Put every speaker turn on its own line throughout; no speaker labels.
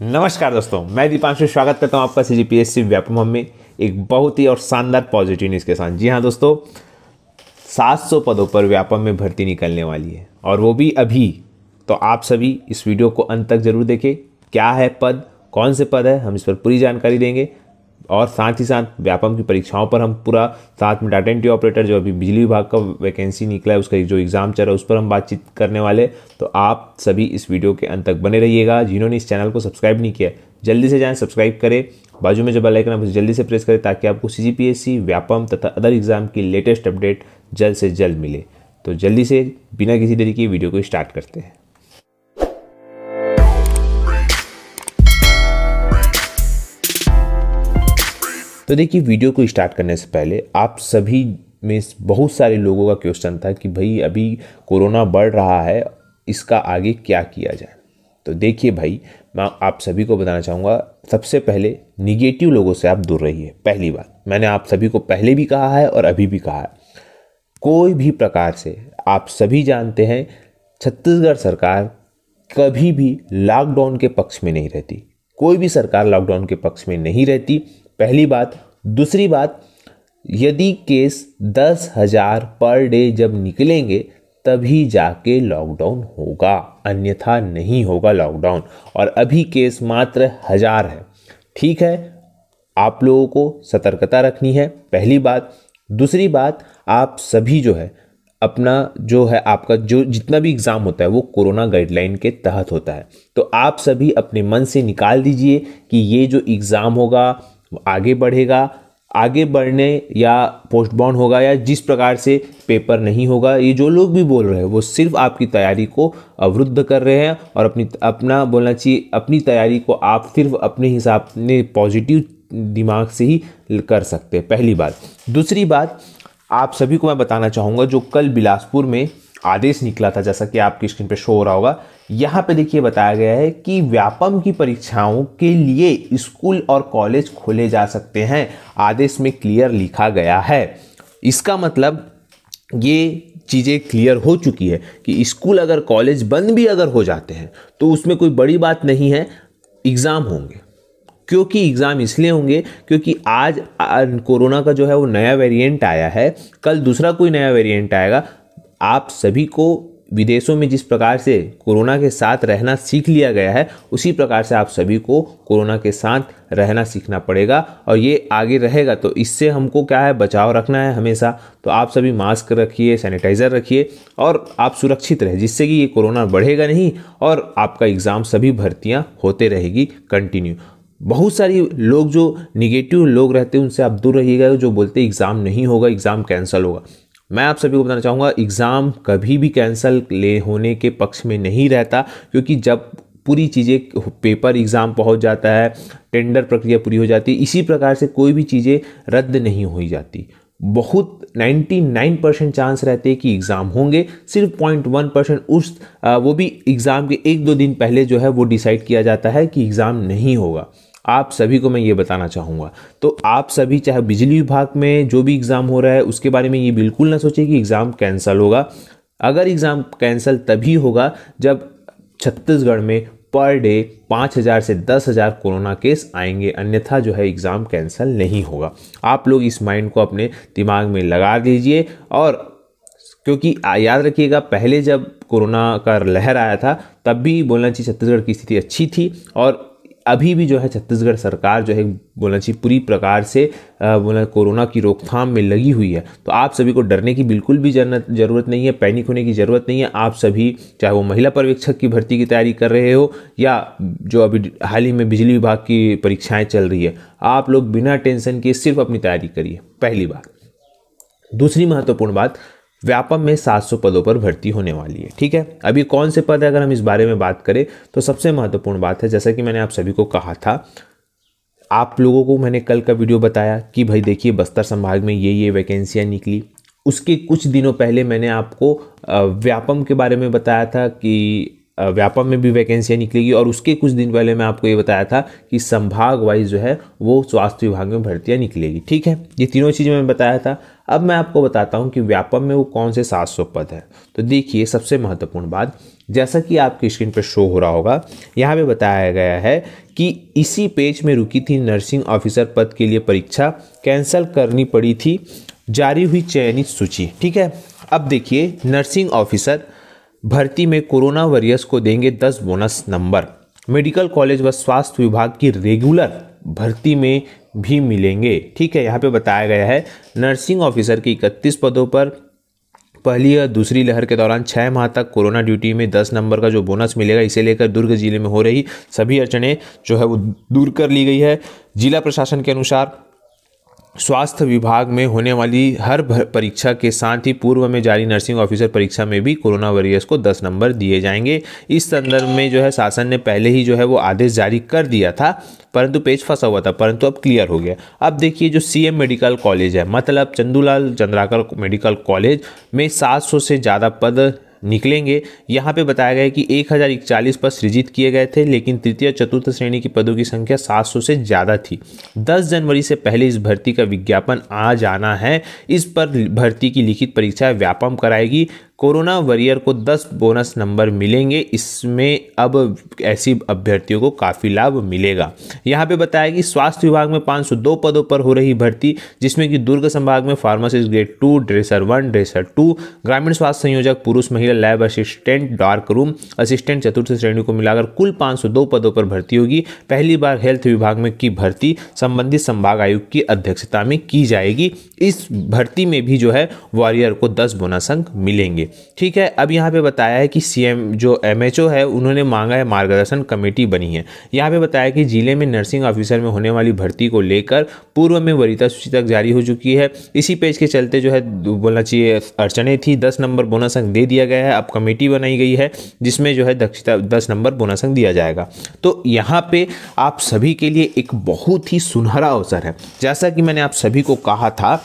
नमस्कार दोस्तों मैं दीपांशु स्वागत करता हूं आपका C G P S C Vyapam में एक बहुत ही और शानदार पॉजिटिव न्यूज़ के साथ जी हाँ दोस्तों 700 पदों पर व्यापम में भर्ती निकलने वाली है और वो भी अभी तो आप सभी इस वीडियो को अंत तक जरूर देखें क्या है पद कौन से पद है हम इस पर पूरी जानकारी देंगे और साथ ही साथ व्यापम की परीक्षाओं पर हम पूरा साथ में डाटा एंट्री ऑपरेटर जो अभी बिजली विभाग का वैकेंसी निकला है उसका जो एग्ज़ाम चल रहा है उस पर हम बातचीत करने वाले तो आप सभी इस वीडियो के अंत तक बने रहिएगा जिन्होंने इस चैनल को सब्सक्राइब नहीं किया जल्दी से जाएँ सब्सक्राइब करें बाजू में जब बेल आइकन आप जल्दी से प्रेस करें ताकि आपको सी व्यापम तथा अदर एग्ज़ाम की लेटेस्ट अपडेट जल्द से जल्द मिले तो जल्दी से बिना किसी तरीके वीडियो को स्टार्ट करते हैं तो देखिए वीडियो को स्टार्ट करने से पहले आप सभी में बहुत सारे लोगों का क्वेश्चन था कि भाई अभी कोरोना बढ़ रहा है इसका आगे क्या किया जाए तो देखिए भाई मैं आप सभी को बताना चाहूँगा सबसे पहले निगेटिव लोगों से आप दूर रहिए पहली बात मैंने आप सभी को पहले भी कहा है और अभी भी कहा है कोई भी प्रकार से आप सभी जानते हैं छत्तीसगढ़ सरकार कभी भी लॉकडाउन के पक्ष में नहीं रहती कोई भी सरकार लॉकडाउन के पक्ष में नहीं रहती पहली बात दूसरी बात यदि केस दस हज़ार पर डे जब निकलेंगे तभी जाके लॉकडाउन होगा अन्यथा नहीं होगा लॉकडाउन और अभी केस मात्र हज़ार है ठीक है आप लोगों को सतर्कता रखनी है पहली बात दूसरी बात आप सभी जो है अपना जो है आपका जो जितना भी एग्ज़ाम होता है वो कोरोना गाइडलाइन के तहत होता है तो आप सभी अपने मन से निकाल दीजिए कि ये जो एग्ज़ाम होगा आगे बढ़ेगा आगे बढ़ने या पोस्टबॉन होगा या जिस प्रकार से पेपर नहीं होगा ये जो लोग भी बोल रहे हैं वो सिर्फ आपकी तैयारी को अवरुद्ध कर रहे हैं और अपनी अपना बोलना चाहिए अपनी तैयारी को आप सिर्फ अपने हिसाब ने पॉजिटिव दिमाग से ही कर सकते हैं पहली बात दूसरी बात आप सभी को मैं बताना चाहूँगा जो कल बिलासपुर में आदेश निकला था जैसा कि आपकी स्क्रीन पर शो हो रहा होगा यहाँ पे देखिए बताया गया है कि व्यापम की परीक्षाओं के लिए स्कूल और कॉलेज खोले जा सकते हैं आदेश में क्लियर लिखा गया है इसका मतलब ये चीज़ें क्लियर हो चुकी है कि स्कूल अगर कॉलेज बंद भी अगर हो जाते हैं तो उसमें कोई बड़ी बात नहीं है एग्ज़ाम होंगे क्योंकि एग्ज़ाम इसलिए होंगे क्योंकि आज कोरोना का जो है वो नया वेरिएंट आया है कल दूसरा कोई नया वेरिएंट आएगा आप सभी को विदेशों में जिस प्रकार से कोरोना के साथ रहना सीख लिया गया है उसी प्रकार से आप सभी को कोरोना के साथ रहना सीखना पड़ेगा और ये आगे रहेगा तो इससे हमको क्या है बचाव रखना है हमेशा तो आप सभी मास्क रखिए सैनिटाइज़र रखिए और आप सुरक्षित रहें जिससे कि ये कोरोना बढ़ेगा नहीं और आपका एग्ज़ाम सभी भर्तियाँ होते रहेगी कंटिन्यू बहुत सारी लोग जो निगेटिव लोग रहते हैं उनसे आप दूर रहिएगा जो बोलते एग्ज़ाम नहीं होगा एग्ज़ाम कैंसिल होगा मैं आप सभी को बताना चाहूँगा एग्ज़ाम कभी भी कैंसिल ले होने के पक्ष में नहीं रहता क्योंकि जब पूरी चीज़ें पेपर एग्ज़ाम पहुँच जाता है टेंडर प्रक्रिया पूरी हो जाती है इसी प्रकार से कोई भी चीज़ें रद्द नहीं हो जाती बहुत 99 परसेंट चांस रहते हैं कि एग्ज़ाम होंगे सिर्फ पॉइंट वन परसेंट उस वो भी एग्ज़ाम के एक दो दिन पहले जो है वो डिसाइड किया जाता है कि एग्ज़ाम नहीं होगा आप सभी को मैं ये बताना चाहूँगा तो आप सभी चाहे बिजली विभाग में जो भी एग्ज़ाम हो रहा है उसके बारे में ये बिल्कुल ना सोचें कि एग्ज़ाम कैंसिल होगा अगर एग्ज़ाम कैंसिल तभी होगा जब छत्तीसगढ़ में पर डे पाँच हज़ार से दस हज़ार कोरोना केस आएंगे अन्यथा जो है एग्ज़ाम कैंसिल नहीं होगा आप लोग इस माइंड को अपने दिमाग में लगा दीजिए और क्योंकि याद रखिएगा पहले जब कोरोना का लहर आया था तब भी बोलना चाहिए छत्तीसगढ़ की स्थिति अच्छी थी और अभी भी जो है छत्तीसगढ़ सरकार जो है बोलना चाहिए पूरी प्रकार से बोला कोरोना की रोकथाम में लगी हुई है तो आप सभी को डरने की बिल्कुल भी ज़रूरत नहीं है पैनिक होने की ज़रूरत नहीं है आप सभी चाहे वो महिला पर्यवेक्षक की भर्ती की तैयारी कर रहे हो या जो अभी हाल ही में बिजली विभाग की परीक्षाएँ चल रही है आप लोग बिना टेंशन के सिर्फ अपनी तैयारी करिए पहली बात दूसरी महत्वपूर्ण बात व्यापम में 700 पदों पर भर्ती होने वाली है ठीक है अभी कौन से पद है अगर हम इस बारे में बात करें तो सबसे महत्वपूर्ण बात है जैसा कि मैंने आप सभी को कहा था आप लोगों को मैंने कल का वीडियो बताया कि भाई देखिए बस्तर संभाग में ये ये वैकेंसियाँ निकली उसके कुछ दिनों पहले मैंने आपको व्यापम के बारे में बताया था कि व्यापम में भी वैकेंसियाँ निकलेगी और उसके कुछ दिन पहले मैं आपको ये बताया था कि संभाग वाइज जो है वो स्वास्थ्य विभाग में भर्तियाँ निकलेगी ठीक है ये तीनों चीज़ें मैंने बताया था अब मैं आपको बताता हूँ कि व्यापम में वो कौन से सात सौ पद है तो देखिए सबसे महत्वपूर्ण बात जैसा कि आपकी स्क्रीन पर शो हो रहा होगा यहाँ पे बताया गया है कि इसी पेज में रुकी थी नर्सिंग ऑफिसर पद के लिए परीक्षा कैंसिल करनी पड़ी थी जारी हुई चयनित सूची ठीक है अब देखिए नर्सिंग ऑफिसर भर्ती में कोरोना वॉरियर्स को देंगे दस बोनस नंबर मेडिकल कॉलेज व स्वास्थ्य विभाग की रेगुलर भर्ती में भी मिलेंगे ठीक है यहाँ पे बताया गया है नर्सिंग ऑफिसर की इकतीस पदों पर पहली और दूसरी लहर के दौरान छः माह तक कोरोना ड्यूटी में दस नंबर का जो बोनस मिलेगा इसे लेकर दुर्ग जिले में हो रही सभी अड़चने जो है वो दूर कर ली गई है जिला प्रशासन के अनुसार स्वास्थ्य विभाग में होने वाली हर परीक्षा के साथ ही पूर्व में जारी नर्सिंग ऑफिसर परीक्षा में भी कोरोना वॉरियर्स को 10 नंबर दिए जाएंगे इस संदर्भ में जो है शासन ने पहले ही जो है वो आदेश जारी कर दिया था परंतु पेज फंसा हुआ था परंतु अब क्लियर हो गया अब देखिए जो सीएम मेडिकल कॉलेज है मतलब चंदूलाल चंद्राकर मेडिकल कॉलेज में 700 से ज़्यादा पद निकलेंगे यहाँ पे बताया गया है कि एक हज़ार इकचालीस पद सृजित किए गए थे लेकिन तृतीय चतुर्थ श्रेणी की पदों की संख्या 700 से ज़्यादा थी 10 जनवरी से पहले इस भर्ती का विज्ञापन आ जाना है इस पर भर्ती की लिखित परीक्षा व्यापम कराएगी कोरोना वॉरियर को 10 बोनस नंबर मिलेंगे इसमें अब ऐसी अभ्यर्थियों को काफ़ी लाभ मिलेगा यहाँ पे बताया कि स्वास्थ्य विभाग में 502 पदों पर हो रही भर्ती जिसमें कि दुर्ग संभाग में pharmacist grade two dresser one dresser two ग्रामीण स्वास्थ्य संयोजक पुरुष महिला lab assistant dark room assistant चतुर्थ श्रेणी को मिलाकर कुल पाँच पदों पर भर्ती होगी पहली बार हेल्थ विभाग में की भर्ती संबंधित संभाग आयुक्त की अध्यक्षता में की जाएगी इस भर्ती में भी जो है वॉरियर को दस बोनस अंक मिलेंगे ठीक है अब यहाँ पे बताया है कि सीएम जो एमएचओ है उन्होंने मांगा है मार्गदर्शन कमेटी बनी है यहाँ पे बताया कि जिले में नर्सिंग ऑफिसर में होने वाली भर्ती को लेकर पूर्व में वरीता सूची तक जारी हो चुकी है इसी पेज के चलते जो है बोलना चाहिए अड़चने थी दस नंबर बोनस अंक दे दिया गया है अब कमेटी बनाई गई है जिसमें जो है दक्षता दस नंबर बोनस अंक दिया जाएगा तो यहाँ पे आप सभी के लिए एक बहुत ही सुनहरा अवसर है जैसा कि मैंने आप सभी को कहा था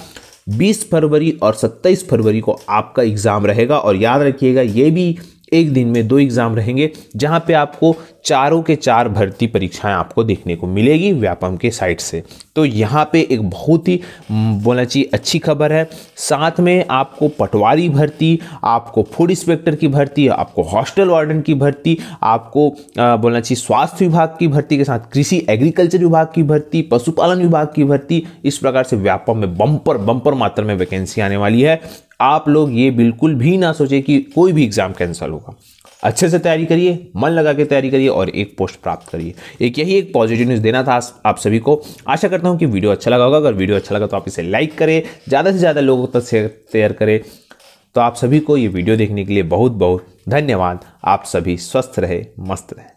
20 फरवरी और 27 फरवरी को आपका एग्ज़ाम रहेगा और याद रखिएगा ये भी एक दिन में दो एग्ज़ाम रहेंगे जहाँ पे आपको चारों के चार भर्ती परीक्षाएं आपको देखने को मिलेगी व्यापम के साइट से तो यहाँ पे एक बहुत ही बोलना चाहिए अच्छी खबर है साथ में आपको पटवारी भर्ती आपको फूड इंस्पेक्टर की भर्ती आपको हॉस्टल वार्डन की भर्ती आपको बोलना चाहिए स्वास्थ्य विभाग की भर्ती के साथ कृषि एग्रीकल्चर विभाग की भर्ती पशुपालन विभाग की भर्ती इस प्रकार से व्यापम में बम्पर बम्पर मात्रा में वैकेंसी आने वाली है आप लोग ये बिल्कुल भी ना सोचें कि कोई भी एग्ज़ाम कैंसिल होगा अच्छे से तैयारी करिए मन लगा के तैयारी करिए और एक पोस्ट प्राप्त करिए एक यही एक पॉजिटिव न्यूज़ देना था आप सभी को आशा करता हूँ कि वीडियो अच्छा लगा होगा अगर वीडियो अच्छा लगा तो आप इसे लाइक करें ज़्यादा से ज़्यादा लोगों तक शेयर करें तो आप सभी को ये वीडियो देखने के लिए बहुत बहुत धन्यवाद आप सभी स्वस्थ रहे मस्त रहे